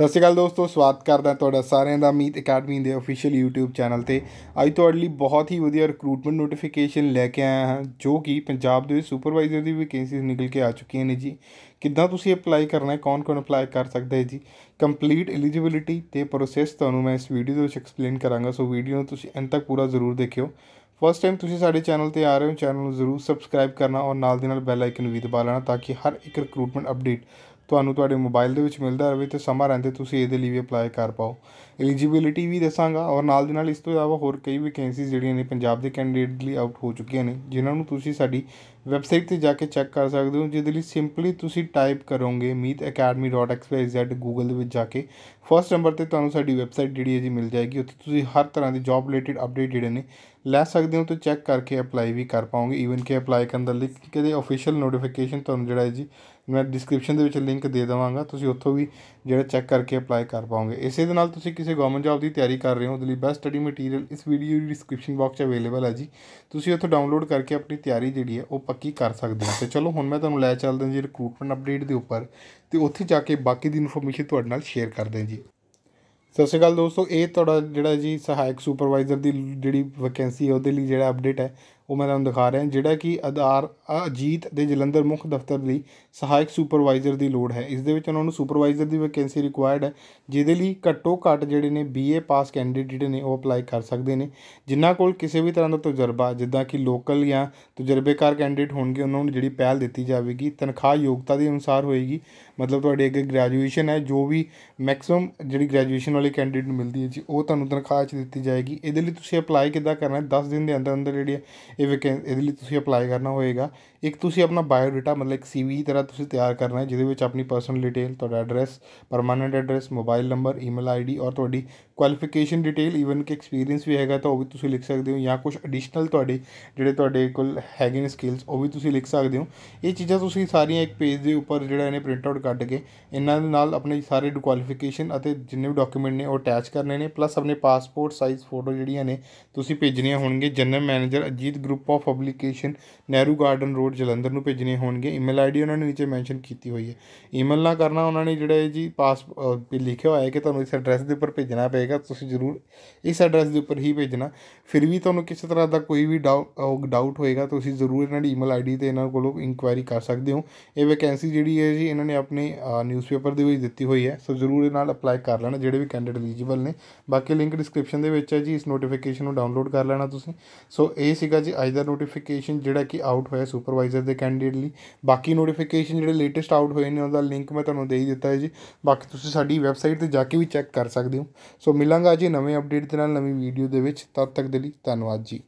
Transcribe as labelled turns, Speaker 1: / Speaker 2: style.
Speaker 1: ਸਤਿ ਸ਼੍ਰੀ ਅਕਾਲ ਦੋਸਤੋ ਸਵਾਗਤ ਕਰਦਾ ਤੁਹਾਡਾ ਸਾਰਿਆਂ ਦਾ ਮੀਤ ਅਕੈਡਮੀ ਦੇ ਅਫੀਸ਼ੀਅਲ YouTube ਚੈਨਲ ਤੇ ਅੱਜ ਤੁਹਾਡੇ ਲਈ ਬਹੁਤ ਹੀ ਵਧੀਆ ਰਿਕਰੂਟਮੈਂਟ ਨੋਟੀਫਿਕੇਸ਼ਨ ਲੈ ਕੇ ਆਇਆ ਹਾਂ ਜੋ ਕਿ ਪੰਜਾਬ ਦੇ ਸੁਪਰਵਾਈਜ਼ਰ ਦੀ ਵੈਕੈਂਸੀਜ਼ ਨਿਕਲ ਕੇ ਆ ਚੁੱਕੀਆਂ ਨੇ ਜੀ ਕਿੱਦਾਂ ਤੁਸੀਂ ਅਪਲਾਈ ਕਰਨਾ ਹੈ ਕੌਣ-ਕੌਣ ਅਪਲਾਈ ਕਰ ਸਕਦਾ ਹੈ ਜੀ ਕੰਪਲੀਟ ਐਲੀਜੀਬਿਲਿਟੀ ਤੇ ਪ੍ਰੋਸੈਸ ਤੁਹਾਨੂੰ ਮੈਂ ਇਸ ਵੀਡੀਓ ਦੇ ਵਿੱਚ ਐਕਸਪਲੇਨ ਕਰਾਂਗਾ ਸੋ ਵੀਡੀਓ ਨੂੰ ਤੁਸੀਂ ਅੰਤ ਤੱਕ ਪੂਰਾ ਜ਼ਰੂਰ ਦੇਖਿਓ ਫਸਟ ਟਾਈਮ ਤੁਸੀਂ ਸਾਡੇ ਚੈਨਲ ਤੇ ਆ ਰਹੇ ਹੋ ਚੈਨਲ ਨੂੰ ਜ਼ਰੂਰ ਸਬਸਕ੍ਰਾਈਬ ਕਰਨਾ ਔਰ ਨਾਲ ਦੇ ਨਾਲ ਬੈਲ ਆਈਕਨ ਵੀ ਦਬਾ ਲੈਣਾ ਤਾਂ ਕਿ ਹਰ ਇੱਕ ਰਿਕਰੂਟਮੈਂਟ ਅਪਡੇਟ ਤੁਹਾਨੂੰ ਤੁਹਾਡੇ ਮੋਬਾਈਲ ਦੇ ਵਿੱਚ ਮਿਲਦਾ ਰਹੇ ਤੇ ਸਮਾਂ ਰਹਿੰਦੇ ਤੁਸੀਂ ਇਹਦੇ ਲਈ ਵੀ ਅਪਲਾਈ ਕਰ ਪਾਓ ਐਲੀਜੀਬਿਲਟੀ ਵੀ ਦੱਸਾਂਗਾ ਔਰ ਨਾਲ ਦੇ ਨਾਲ ਇਸ ਤੋਂ ਇਲਾਵਾ ਹੋਰ ਕਈ ਵੈਕੈਂਸੀ ਜਿਹੜੀਆਂ ਨੇ ਪੰਜਾਬ ਦੇ ਕੈਂਡੀਡੇਟ ਲਈ ਆਊਟ ਹੋ ਚੁੱਕੀਆਂ ਨੇ ਜਿਨ੍ਹਾਂ ਨੂੰ ਤੁਸੀਂ ਸਾਡੀ ਵੈਬਸਾਈਟ ਤੇ ਜਾ ਕੇ ਚੈੱਕ ਕਰ ਸਕਦੇ ਹੋ ਜਿਹਦੇ ਲਈ ਸਿੰਪਲੀ ਤੁਸੀਂ ਟਾਈਪ ਕਰੋਗੇ meetacademy.xyz ਗੂਗਲ ਦੇ ਵਿੱਚ ਜਾ ਕੇ ਫਰਸਟ ਨੰਬਰ ਤੇ ਤੁਹਾਨੂੰ ਸਾਡੀ ਵੈਬਸਾਈਟ ਜਿਹੜੀ ਹੈ ਜੀ ਮਿਲ ਜਾਏਗੀ ਉੱਥੇ ਤੁਸੀਂ ਹਰ ਤਰ੍ਹਾਂ ਦੀ ਜੌਬ ਰਿਲੇਟਡ ਅਪਡੇਟ ਜਿਹੜੇ ਨੇ ਲੈ ਸਕਦੇ ਹੋ ਤੇ ਚੈੱਕ ਕਰਕੇ ਅਪਲਾਈ ਵੀ ਕਰ ਪਾਓਗੇ ਈਵਨ ਕਿ ਅਪਲਾਈ ਕਰਨ ਦਾ ਲਿੰਕ ਕਿਤੇ ਅਫੀਸ਼ੀਅਲ ਨੋਟੀਫਿਕੇਸ਼ਨ ਤੁਹਾਨੂੰ ਜਿਹੜਾ ਹੈ ਜੀ ਮੈਂ ਡਿਸਕ੍ਰਿਪਸ਼ਨ ਦੇ ਵਿੱਚ ਲਿੰਕ ਦੇ ਦੇਵਾਂਗਾ ਤੁਸੀਂ ਉੱਥੋਂ ਵੀ ਜਿਹੜਾ ਚੈੱਕ ਕਰਕੇ ਅਪਲਾਈ ਕਰ ਪਾਓਗੇ ਇਸੇ ਦੇ ਨਾਲ ਤੁਸੀਂ ਕਿਸੇ ਕਿਸੇ ਗਵਰਨਮੈਂਟ ਜੌਬ ਦੀ ਤਿਆਰੀ ਕਰ ਰਹੇ ਹੋ ਉਹਦੇ ਲਈ ਬੈਸਟ ਸਟੱਡੀ ਮਟੀਰੀਅਲ ਇਸ ਵੀਡੀਓ ਦੀ ਡਿਸਕ੍ਰਿਪਸ਼ਨ ਬਾਕਸ 'ਚ ਅਵੇਲੇਬਲ ਹੈ ਜੀ ਤੁਸੀਂ ਉੱਥੋਂ ਡਾਊਨਲੋਡ ਕਰਕੇ ਆਪਣੀ ਤਿਆਰੀ ਜਿਹੜੀ ਹੈ ਉਹ ਪੱਕੀ ਕਰ ਸਕਦੇ ਹੋ ਤੇ ਚਲੋ ਹੁਣ ਮੈਂ ਤੁਹਾਨੂੰ ਲੈ ਚੱਲਦਾ ਜੀ ਰਿਕਰੂਟਮੈਂਟ ਅਪਡੇਟ ਦੇ ਉੱਪਰ ਤੇ ਉੱਥੇ ਜਾ ਕੇ ਬਾਕੀ ਦੀ ਇਨਫੋਰਮੇਸ਼ਨ ਤੁਹਾਡੇ ਨਾਲ ਸ਼ੇਅਰ ਕਰਦੇ ਜੀ ਸਤਿ ਸ਼੍ਰੀ ਅਕਾਲ ਦੋਸਤੋ ਇਹ ਤੁਹਾਡਾ ਜਿਹੜਾ ਜੀ ਸਹਾਇਕ ਸੁਪਰਵਾਈਜ਼ਰ ਦੀ ਜਿਹੜੀ ਵੈਕੈਂਸੀ ਹੈ ਉਹਦੇ ਲਈ ਜਿਹੜਾ ਅਪਡੇਟ ਹੈ ਉਹ ਮੈਂ ਤੁਹਾਨੂੰ ਦਿਖਾ ਰਿਹਾ ਜਿਹੜਾ ਕਿ ਆਧਾਰ ਅਜੀਤ ਦੇ ਜਲੰਧਰ ਮੁੱਖ ਦਫ਼ਤਰ ਲਈ ਸਹਾਇਕ ਸੁਪਰਵਾਈਜ਼ਰ ਦੀ ਲੋੜ ਹੈ ਇਸ ਦੇ ਵਿੱਚ ਉਹਨਾਂ ਨੂੰ ਸੁਪਰਵਾਈਜ਼ਰ ਦੀ ਵੈਕੈਂਸੀ ਰਿਕੁਆਇਰਡ ਹੈ ਜਿਹਦੇ ਲਈ ਘੱਟੋ ਘੱਟ ਜਿਹੜੇ ਨੇ ਬੀਏ ਪਾਸ ਕੈਂਡੀਡੇਟ ਨੇ ਉਹ ਅਪਲਾਈ ਕਰ ਸਕਦੇ ਨੇ ਜਿਨ੍ਹਾਂ ਕੋਲ ਕਿਸੇ ਵੀ ਤਰ੍ਹਾਂ ਦਾ ਤਜਰਬਾ ਜਿੱਦਾਂ ਕਿ ਲੋਕਲ ਜਾਂ ਤਜਰਬੇਕਾਰ ਕੈਂਡੀਡੇਟ ਹੋਣਗੇ ਉਹਨਾਂ ਨੂੰ ਜਿਹੜੀ ਪਹਿਲ ਦਿੱਤੀ ਜਾਵੇਗੀ ਤਨਖਾਹ ਯੋਗਤਾ ਦੇ ਅਨੁਸਾਰ ਹੋਏਗੀ ਮਤਲਬ ਤੁਹਾਡੇ ਅੱਗੇ ਗ੍ਰੈਜੂਏਸ਼ਨ ਹੈ ਜੋ ਵੀ ਮੈਕਸਿਮਮ ਜਿਹੜੀ ਗ੍ਰੈਜੂਏਸ਼ਨ ਵਾਲੇ ਕੈਂਡੀਡੇਟ ਮਿਲਦੀ ਹੈ ਜੀ ਉਹ ਤੁਹਾਨੂੰ ਤਨਖਾਹ ਚ ਦਿੱਤੀ ਜਾਏਗੀ ਇਹਦੇ ਲਈ ਤੁਸੀਂ ਅਪਲਾਈ ਕਿੱਦਾਂ ਕਰਨਾ ਹੈ 10 ਦਿਨ ਦੇ ਅੰਦਰ ਅੰਦਰ ਜਿਹੜੀ ਇਹ ਵਕੈ ਇਹਦੇ ਲਈ ਤੁਸੀਂ ਅਪਲਾਈ ਕਰਨਾ ਹੋਏਗਾ ਇੱਕ ਤੁਸੀਂ ਆਪਣਾ ਬਾਇਓ ਡਾਟਾ ਮਤਲਬ ਇੱਕ ਸੀਵੀ ਦੀ ਤਰ੍ਹਾਂ ਤੁਸੀਂ ਤਿਆਰ ਕਰਨਾ ਹੈ ਜਿਹਦੇ ਵਿੱਚ ਆਪਣੀ ਪਰਸਨਲ ਡਿਟੇਲ ਤੁਹਾਡਾ address permanent address mobile number email ID ਔਰ ਤੁਹਾਡੀ ਕੁਆਲੀਫਿਕੇਸ਼ਨ ਡਿਟੇਲ ਈਵਨ ਕਿ ਐਕਸਪੀਰੀਅੰਸ ਵੀ ਹੈਗਾ ਤਾਂ ਉਹ ਵੀ ਤੁਸੀਂ ਲਿਖ ਸਕਦੇ ਹੋ ਜਾਂ ਕੁਝ ਐਡੀਸ਼ਨਲ ਤੁਹਾਡੇ ਜਿਹੜੇ ਤੁਹਾਡੇ ਕੋਲ ਹੈਗੇ ਨੇ ਸਕਿੱਲਸ ਉਹ ਵੀ ਤੁਸੀਂ ਲਿਖ ਸਕਦੇ ਹੋ ਇਹ ਚੀਜ਼ਾਂ ਤੁਸੀਂ ਸਾਰੀਆਂ ਇੱਕ ਪੇਜ ਦੇ ਉੱਪਰ ਜਿਹੜਾ ਇਹਨੇ ਪ੍ਰਿੰਟ ਆਊਟ ਕੱਢ ਕੇ ਇਹਨਾਂ ਦੇ ਨਾਲ ਆਪਣੇ ਸਾਰੇ ਕੁਆਲੀਫਿਕੇਸ਼ਨ ਅਤੇ ਜਿੰਨੇ ਵੀ ਡਾਕੂਮੈਂਟ ਨੇ ਉਹ ਅਟੈਚ ਕਰਨੇ ਨੇ ਪਲੱਸ ਆਪਣੇ ਪਾਸਪੋਰਟ ਸਾਈਜ਼ ਫੋਟੋ ਜਿਹੜੀਆਂ ਨੇ ਤੁਸੀਂ ਭੇਜਣੀਆਂ ਹੋਣਗੇ general manager Ajit group of publication Nehru garden road code Jalandhar ਨੂੰ ਭੇਜਣੇ ਹੋਣਗੇ ਈਮੇਲ ਆਈਡੀ ਉਹਨਾਂ ਨੇ ਨੀਚੇ ਮੈਂਸ਼ਨ ਕੀਤੀ ਹੋਈ ਹੈ ਈਮੇਲ ਨਾ ਕਰਨਾ ਉਹਨਾਂ ਨੇ ਜਿਹੜਾ ਜੀ ਪਾਸ ਲਿਖਿਆ ਹੋਇਆ ਹੈ ਕਿ ਤੁਹਾਨੂੰ ਇਸ ਐਡਰੈਸ ਦੇ ਉੱਪਰ ਭੇਜਣਾ ਪਏਗਾ ਤੁਸੀਂ ਜ਼ਰੂਰ ਇਸ ਐਡਰੈਸ ਦੇ ਉੱਪਰ ਹੀ ਭੇਜਣਾ ਫਿਰ ਵੀ ਤੁਹਾਨੂੰ ਕਿਸੇ ਤਰ੍ਹਾਂ ਦਾ ਕੋਈ ਵੀ ਡਾਊਟ ਹੋਏਗਾ ਤੁਸੀਂ ਜ਼ਰੂਰ ਇਹਨਾਂ ਦੀ ਈਮੇਲ ਆਈਡੀ ਤੇ ਇਹਨਾਂ ਕੋਲੋਂ ਇਨਕੁਆਇਰੀ ਕਰ ਸਕਦੇ ਹੋ ਇਹ ਵੈਕੈਂਸੀ ਜਿਹੜੀ ਹੈ ਜੀ ਇਹਨਾਂ ਨੇ ਆਪਣੇ ਨਿਊਜ਼ਪੇਪਰ ਦੇ ਵਿੱਚ ਦਿੱਤੀ ਹੋਈ ਹੈ ਸੋ ਜ਼ਰੂਰ ਇਹ ਨਾਲ ਅਪਲਾਈ ਕਰ ਲੈਣਾ ਜਿਹੜੇ ਵੀ ਕੈਂਡੀਡੇਟ ਐਲੀਜੀਬਲ ਨੇ ਬਾਕੀ ਲਿੰਕ ਡਿਸਕ੍ਰਿਪਸ਼ਨ ਦੇ ਵਿੱਚ ਹੈ ਜੀ ਇਸ ਨੋਟੀਫਿਕੇਸ਼ਨ ਨੂੰ ਡਾਊਨਲੋਡ ਕਰ ਲੈਣਾ ਤੁਸੀਂ ਸੋ ਇਹ ਸੀਗਾ ਜੀ ਅੱਜ ਦਾ ਨੋਟੀਫਿਕੇਸ਼ਨ ਜਿਹੜਾ ਕਿ ਆਊਟ ਹੋਇਆ ਸੁਪਰ ਸੁਪਰਵਾਈਜ਼ਰ ਦੇ ਕੈਂਡੀਡੇਟ ਲਈ ਬਾਕੀ ਨੋਟੀਫਿਕੇਸ਼ਨ ਜਿਹੜੇ ਲੇਟੈਸਟ ਆਊਟ ਹੋਏ ਨੇ ਉਹਦਾ ਲਿੰਕ ਮੈਂ ਤੁਹਾਨੂੰ ਦੇ ਹੀ ਦਿੱਤਾ ਹੈ ਜੀ ਬਾਕੀ ਤੁਸੀਂ ਸਾਡੀ ਵੈਬਸਾਈਟ ਤੇ ਜਾ ਕੇ ਵੀ ਚੈੱਕ ਕਰ ਸਕਦੇ ਹੋ ਸੋ ਮਿਲਾਂਗਾ ਜੀ ਨਵੇਂ ਅਪਡੇਟ ਦੇ ਨਾਲ ਨਵੀਂ ਵੀਡੀਓ ਦੇ ਵਿੱਚ ਤਦ ਤੱਕ ਦੇ ਲਈ ਧੰਨਵਾਦ ਜੀ